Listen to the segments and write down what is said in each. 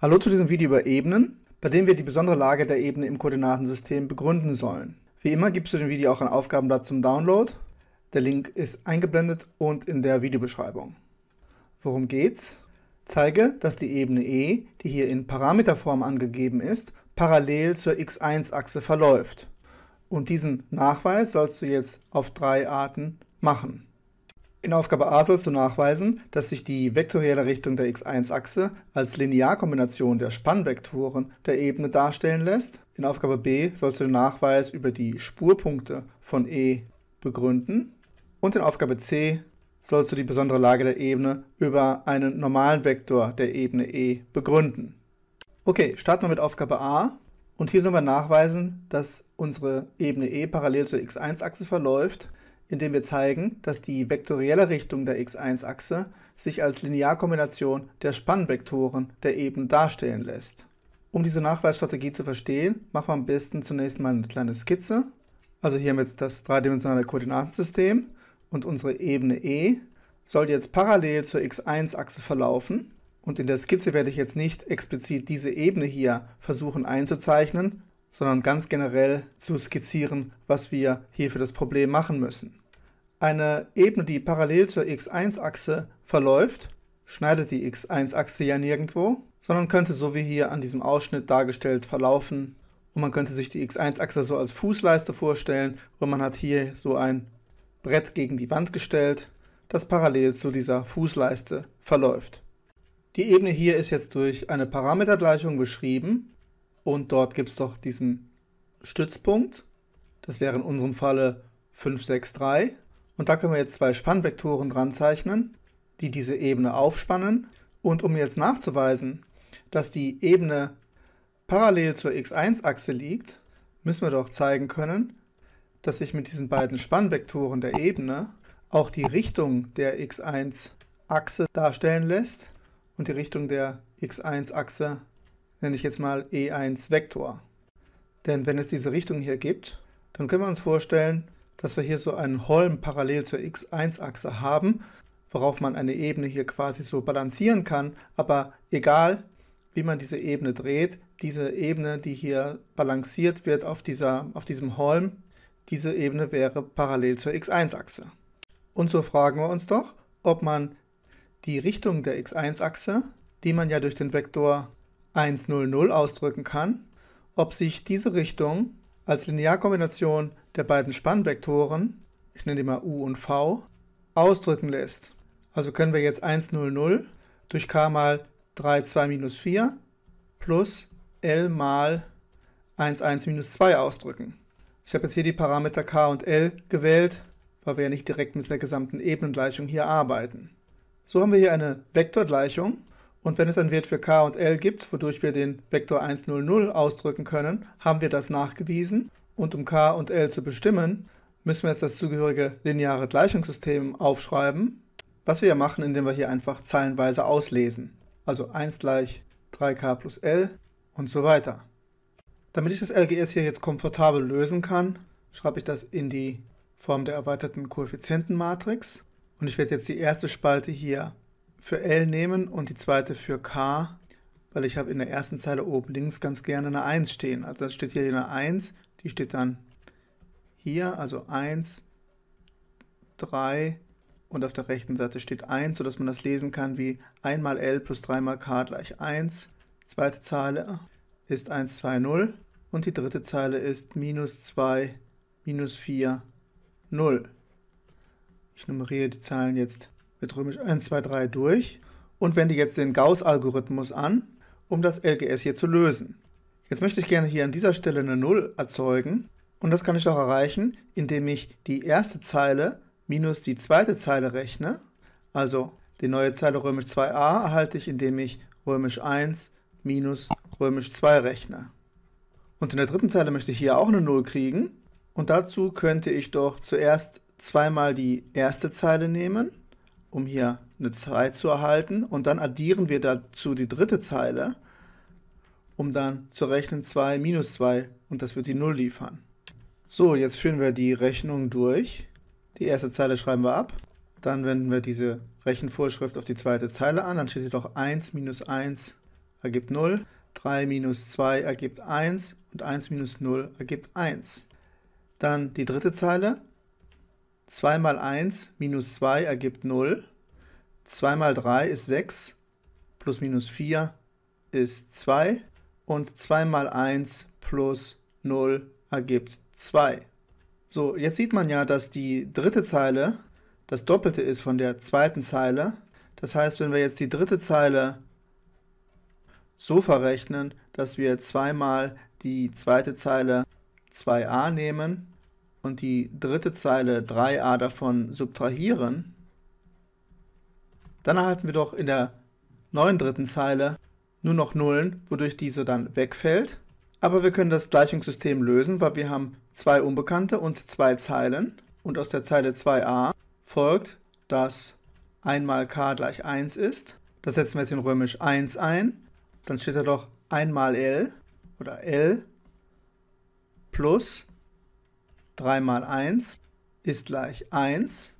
Hallo zu diesem Video über Ebenen, bei dem wir die besondere Lage der Ebene im Koordinatensystem begründen sollen. Wie immer gibst du dem Video auch ein Aufgabenblatt zum Download. Der Link ist eingeblendet und in der Videobeschreibung. Worum geht's? Zeige, dass die Ebene E, die hier in Parameterform angegeben ist, parallel zur x1-Achse verläuft. Und diesen Nachweis sollst du jetzt auf drei Arten machen. In Aufgabe A sollst du nachweisen, dass sich die vektorielle Richtung der x1-Achse als Linearkombination der Spannvektoren der Ebene darstellen lässt. In Aufgabe B sollst du den Nachweis über die Spurpunkte von E begründen. Und in Aufgabe C sollst du die besondere Lage der Ebene über einen normalen Vektor der Ebene E begründen. Okay, starten wir mit Aufgabe A. Und hier sollen wir nachweisen, dass unsere Ebene E parallel zur x1-Achse verläuft indem wir zeigen, dass die vektorielle Richtung der x1-Achse sich als Linearkombination der Spannvektoren der Ebenen darstellen lässt. Um diese Nachweisstrategie zu verstehen, machen wir am besten zunächst mal eine kleine Skizze. Also hier haben wir jetzt das dreidimensionale Koordinatensystem und unsere Ebene E soll jetzt parallel zur x1-Achse verlaufen. Und in der Skizze werde ich jetzt nicht explizit diese Ebene hier versuchen einzuzeichnen, sondern ganz generell zu skizzieren, was wir hier für das Problem machen müssen eine Ebene, die parallel zur x1-Achse verläuft, schneidet die x1-Achse ja nirgendwo, sondern könnte so wie hier an diesem Ausschnitt dargestellt verlaufen und man könnte sich die x1-Achse so als Fußleiste vorstellen und man hat hier so ein Brett gegen die Wand gestellt, das parallel zu dieser Fußleiste verläuft. Die Ebene hier ist jetzt durch eine Parametergleichung beschrieben und dort gibt es doch diesen Stützpunkt, das wäre in unserem Falle 5, 6, 3 und da können wir jetzt zwei Spannvektoren dran zeichnen, die diese Ebene aufspannen. Und um jetzt nachzuweisen, dass die Ebene parallel zur x1-Achse liegt, müssen wir doch zeigen können, dass sich mit diesen beiden Spannvektoren der Ebene auch die Richtung der x1-Achse darstellen lässt und die Richtung der x1-Achse nenne ich jetzt mal E1-Vektor. Denn wenn es diese Richtung hier gibt, dann können wir uns vorstellen, dass wir hier so einen Holm parallel zur X1-Achse haben, worauf man eine Ebene hier quasi so balancieren kann. Aber egal, wie man diese Ebene dreht, diese Ebene, die hier balanciert wird auf, dieser, auf diesem Holm, diese Ebene wäre parallel zur X1-Achse. Und so fragen wir uns doch, ob man die Richtung der X1-Achse, die man ja durch den Vektor 1, ausdrücken kann, ob sich diese Richtung als Linearkombination der beiden Spannvektoren, ich nenne die mal u und v, ausdrücken lässt. Also können wir jetzt 1, 0, 0 durch k mal 3, 2 minus 4 plus L mal 1, 1 minus 2 ausdrücken. Ich habe jetzt hier die Parameter k und L gewählt, weil wir ja nicht direkt mit der gesamten Ebenengleichung hier arbeiten. So haben wir hier eine Vektorgleichung und wenn es einen Wert für k und l gibt, wodurch wir den Vektor 1, 0, 0 ausdrücken können, haben wir das nachgewiesen. Und um k und l zu bestimmen, müssen wir jetzt das zugehörige lineare Gleichungssystem aufschreiben, was wir ja machen, indem wir hier einfach zeilenweise auslesen. Also 1 gleich 3k plus l und so weiter. Damit ich das LGS hier jetzt komfortabel lösen kann, schreibe ich das in die Form der erweiterten Koeffizientenmatrix. Und ich werde jetzt die erste Spalte hier für L nehmen und die zweite für K, weil ich habe in der ersten Zeile oben links ganz gerne eine 1 stehen. Also das steht hier eine 1, die steht dann hier, also 1, 3 und auf der rechten Seite steht 1, sodass man das lesen kann wie 1 mal L plus 3 mal K gleich 1. Zweite Zeile ist 1, 2, 0 und die dritte Zeile ist minus 2, minus 4, 0. Ich nummeriere die Zahlen jetzt mit römisch 1, 2, 3 durch und wende jetzt den Gauss-Algorithmus an, um das LGS hier zu lösen. Jetzt möchte ich gerne hier an dieser Stelle eine 0 erzeugen und das kann ich auch erreichen, indem ich die erste Zeile minus die zweite Zeile rechne. Also die neue Zeile römisch 2a erhalte ich, indem ich römisch 1 minus römisch 2 rechne. Und in der dritten Zeile möchte ich hier auch eine 0 kriegen. Und dazu könnte ich doch zuerst zweimal die erste Zeile nehmen um hier eine 2 zu erhalten. Und dann addieren wir dazu die dritte Zeile, um dann zu rechnen 2 minus 2 und das wird die 0 liefern. So, jetzt führen wir die Rechnung durch. Die erste Zeile schreiben wir ab. Dann wenden wir diese Rechenvorschrift auf die zweite Zeile an. Dann steht hier doch 1 minus 1 ergibt 0. 3 minus 2 ergibt 1 und 1 minus 0 ergibt 1. Dann die dritte Zeile. 2 mal 1 minus 2 ergibt 0. 2 mal 3 ist 6. Plus minus 4 ist 2. Und 2 mal 1 plus 0 ergibt 2. So, jetzt sieht man ja, dass die dritte Zeile das Doppelte ist von der zweiten Zeile. Das heißt, wenn wir jetzt die dritte Zeile so verrechnen, dass wir zweimal die zweite Zeile 2a nehmen und die dritte Zeile 3a davon subtrahieren, dann erhalten wir doch in der neuen dritten Zeile nur noch Nullen, wodurch diese dann wegfällt. Aber wir können das Gleichungssystem lösen, weil wir haben zwei Unbekannte und zwei Zeilen. Und aus der Zeile 2a folgt, dass 1 mal k gleich 1 ist. Das setzen wir jetzt in römisch 1 ein. Dann steht da doch 1 mal l oder l plus 3 mal 1 ist gleich 1.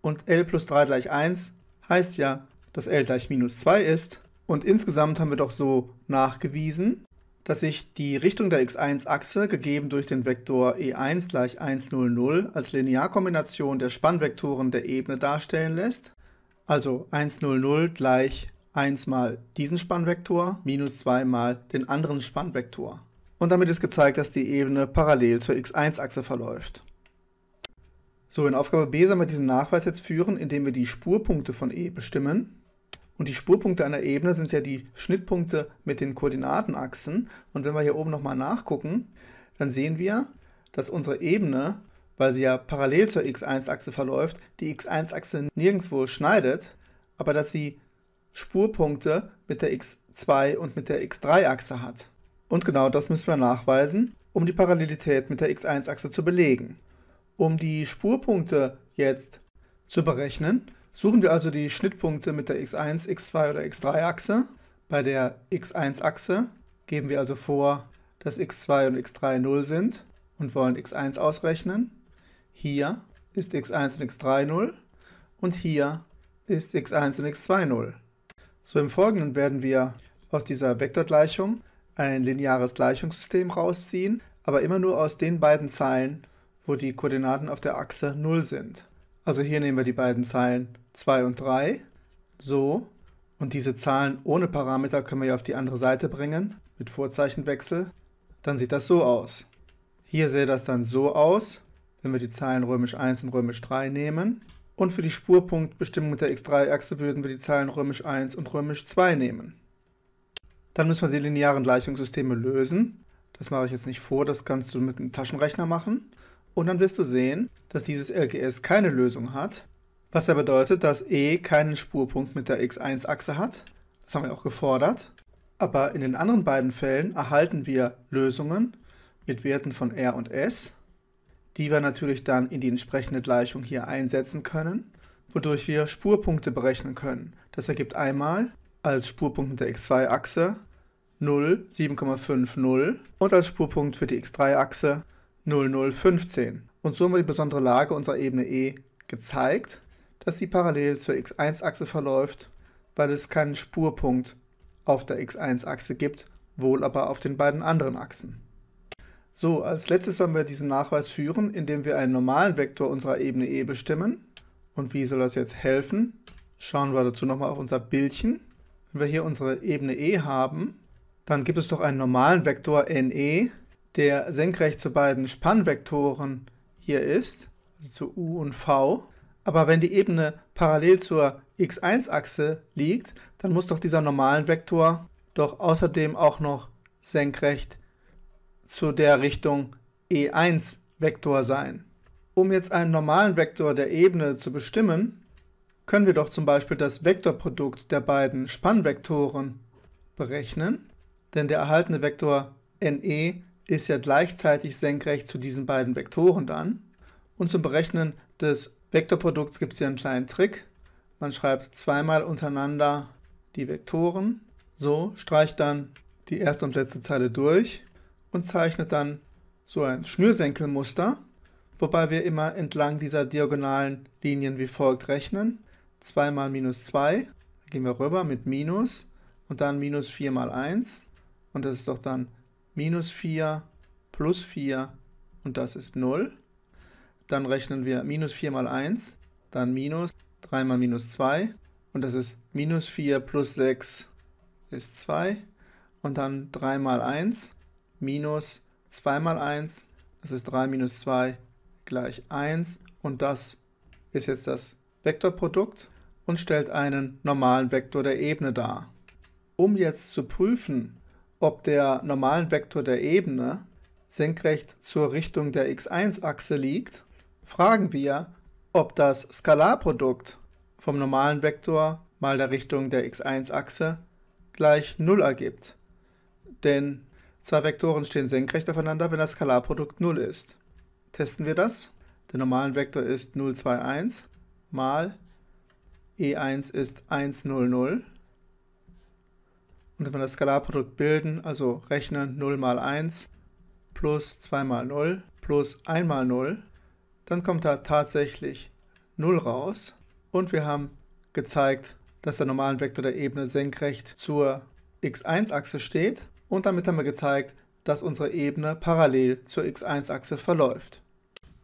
Und L plus 3 gleich 1 heißt ja, dass L gleich minus 2 ist. Und insgesamt haben wir doch so nachgewiesen, dass sich die Richtung der x1-Achse, gegeben durch den Vektor e1 gleich 1, 0, 0, als Linearkombination der Spannvektoren der Ebene darstellen lässt. Also 1, 0, 0 gleich 1 mal diesen Spannvektor minus 2 mal den anderen Spannvektor und damit ist gezeigt, dass die Ebene parallel zur x1-Achse verläuft. So, in Aufgabe B sollen wir diesen Nachweis jetzt führen, indem wir die Spurpunkte von E bestimmen. Und die Spurpunkte einer Ebene sind ja die Schnittpunkte mit den Koordinatenachsen. Und wenn wir hier oben nochmal nachgucken, dann sehen wir, dass unsere Ebene, weil sie ja parallel zur x1-Achse verläuft, die x1-Achse nirgendwo schneidet, aber dass sie Spurpunkte mit der x2 und mit der x3-Achse hat. Und genau das müssen wir nachweisen, um die Parallelität mit der x1-Achse zu belegen. Um die Spurpunkte jetzt zu berechnen, suchen wir also die Schnittpunkte mit der x1, x2 oder x3-Achse. Bei der x1-Achse geben wir also vor, dass x2 und x3 0 sind und wollen x1 ausrechnen. Hier ist x1 und x3 0 und hier ist x1 und x2 0. So im Folgenden werden wir aus dieser Vektorgleichung ein lineares Gleichungssystem rausziehen, aber immer nur aus den beiden Zeilen, wo die Koordinaten auf der Achse 0 sind. Also hier nehmen wir die beiden Zeilen 2 und 3, so, und diese Zahlen ohne Parameter können wir ja auf die andere Seite bringen, mit Vorzeichenwechsel. Dann sieht das so aus. Hier sähe das dann so aus, wenn wir die Zeilen römisch 1 und römisch 3 nehmen. Und für die Spurpunktbestimmung mit der x3-Achse würden wir die Zeilen römisch 1 und römisch 2 nehmen. Dann müssen wir die linearen Gleichungssysteme lösen. Das mache ich jetzt nicht vor, das kannst du mit einem Taschenrechner machen. Und dann wirst du sehen, dass dieses LGS keine Lösung hat, was ja bedeutet, dass E keinen Spurpunkt mit der x1-Achse hat. Das haben wir auch gefordert. Aber in den anderen beiden Fällen erhalten wir Lösungen mit Werten von R und S, die wir natürlich dann in die entsprechende Gleichung hier einsetzen können, wodurch wir Spurpunkte berechnen können. Das ergibt einmal als Spurpunkt mit der x2-Achse 0, 7,5, und als Spurpunkt für die x3-Achse 0, 0, 15. Und so haben wir die besondere Lage unserer Ebene E gezeigt, dass sie parallel zur x1-Achse verläuft, weil es keinen Spurpunkt auf der x1-Achse gibt, wohl aber auf den beiden anderen Achsen. So, als letztes sollen wir diesen Nachweis führen, indem wir einen normalen Vektor unserer Ebene E bestimmen. Und wie soll das jetzt helfen? Schauen wir dazu nochmal auf unser Bildchen. Wenn wir hier unsere Ebene E haben, dann gibt es doch einen normalen Vektor NE, der senkrecht zu beiden Spannvektoren hier ist, also zu U und V. Aber wenn die Ebene parallel zur x1-Achse liegt, dann muss doch dieser normalen Vektor doch außerdem auch noch senkrecht zu der Richtung E1-Vektor sein. Um jetzt einen normalen Vektor der Ebene zu bestimmen, können wir doch zum Beispiel das Vektorprodukt der beiden Spannvektoren berechnen, denn der erhaltene Vektor ne ist ja gleichzeitig senkrecht zu diesen beiden Vektoren dann. Und zum Berechnen des Vektorprodukts gibt es hier einen kleinen Trick. Man schreibt zweimal untereinander die Vektoren, so streicht dann die erste und letzte Zeile durch und zeichnet dann so ein Schnürsenkelmuster, wobei wir immer entlang dieser diagonalen Linien wie folgt rechnen. 2 mal minus 2, gehen wir rüber mit minus und dann minus 4 mal 1 und das ist doch dann minus 4 plus 4 und das ist 0. Dann rechnen wir minus 4 mal 1, dann minus 3 mal minus 2 und das ist minus 4 plus 6 ist 2 und dann 3 mal 1 minus 2 mal 1, das ist 3 minus 2 gleich 1 und das ist jetzt das Vektorprodukt und stellt einen normalen Vektor der Ebene dar. Um jetzt zu prüfen, ob der normalen Vektor der Ebene senkrecht zur Richtung der x1-Achse liegt, fragen wir, ob das Skalarprodukt vom normalen Vektor mal der Richtung der x1-Achse gleich 0 ergibt. Denn zwei Vektoren stehen senkrecht aufeinander, wenn das Skalarprodukt 0 ist. Testen wir das. Der normalen Vektor ist 0, 2, 1 mal E1 ist 1, 0, 0. Und wenn wir das Skalarprodukt bilden, also rechnen 0 mal 1 plus 2 mal 0 plus 1 mal 0, dann kommt da tatsächlich 0 raus. Und wir haben gezeigt, dass der normalen Vektor der Ebene senkrecht zur x1-Achse steht. Und damit haben wir gezeigt, dass unsere Ebene parallel zur x1-Achse verläuft.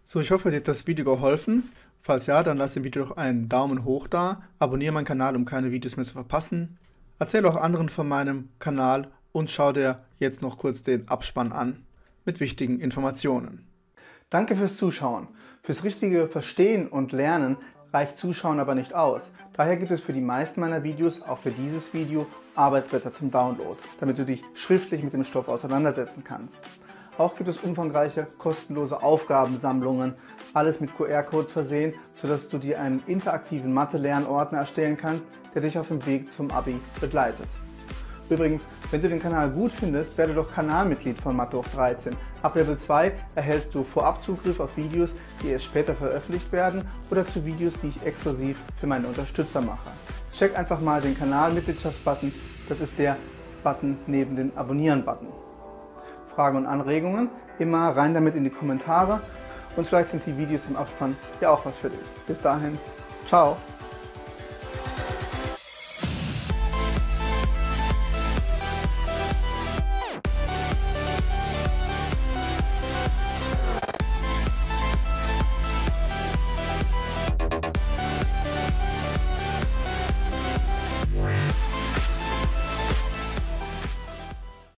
So, ich hoffe, dir hat das Video geholfen Falls ja, dann lass dem Video doch einen Daumen hoch da, abonniere meinen Kanal, um keine Videos mehr zu verpassen. Erzähl auch anderen von meinem Kanal und schau dir jetzt noch kurz den Abspann an mit wichtigen Informationen. Danke fürs Zuschauen. Fürs richtige Verstehen und Lernen reicht Zuschauen aber nicht aus. Daher gibt es für die meisten meiner Videos, auch für dieses Video, Arbeitsblätter zum Download, damit du dich schriftlich mit dem Stoff auseinandersetzen kannst. Auch gibt es umfangreiche kostenlose Aufgabensammlungen, alles mit QR-Codes versehen, sodass du dir einen interaktiven Mathe-Lernordner erstellen kannst, der dich auf dem Weg zum Abi begleitet. Übrigens, wenn du den Kanal gut findest, werde doch Kanalmitglied von mathehoch 13. Ab Level 2 erhältst du vorab Zugriff auf Videos, die erst später veröffentlicht werden oder zu Videos, die ich exklusiv für meine Unterstützer mache. Check einfach mal den Kanalmitgliedschaftsbutton, das ist der Button neben dem Abonnieren-Button. Fragen und Anregungen. Immer rein damit in die Kommentare und vielleicht sind die Videos im Abspann ja auch was für dich. Bis dahin, ciao!